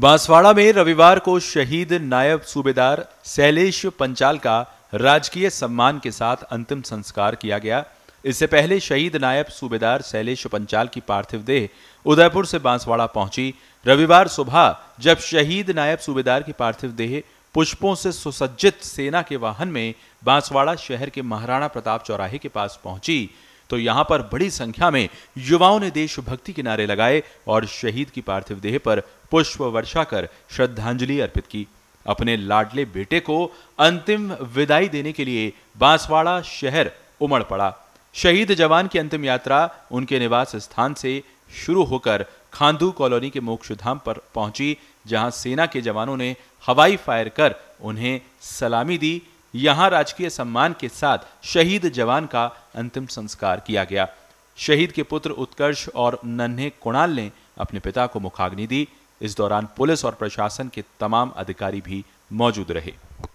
बांसवाड़ा में रविवार को शहीद नायब सूबेदार शैलेश पंचाल का राजकीय सम्मान के साथ अंतिम संस्कार किया गया इससे पहले शहीद नायब सूबेदार शैलेश पंचाल की पार्थिव देह उदयपुर से बांसवाड़ा पहुंची रविवार सुबह जब शहीद नायब सूबेदार की पार्थिव देह पुष्पों से सुसज्जित सेना के वाहन में बांसवाड़ा शहर के महाराणा प्रताप चौराहे के पास पहुंची तो यहां पर बड़ी संख्या में युवाओं ने देशभक्ति के नारे लगाए और शहीद की पार्थिव देह पर पुष्प वर्षा कर श्रद्धांजलि अर्पित की अपने लाडले बेटे को अंतिम विदाई देने के लिए बांसवाड़ा शहर उमड़ पड़ा शहीद जवान की अंतिम यात्रा उनके निवास स्थान से शुरू होकर खांदू कॉलोनी के मोक्षधाम पर पहुंची जहां सेना के जवानों ने हवाई फायर कर उन्हें सलामी दी यहां राजकीय सम्मान के साथ शहीद जवान का अंतिम संस्कार किया गया शहीद के पुत्र उत्कर्ष और नन्हे कुणाल ने अपने पिता को मुखाग्नि दी इस दौरान पुलिस और प्रशासन के तमाम अधिकारी भी मौजूद रहे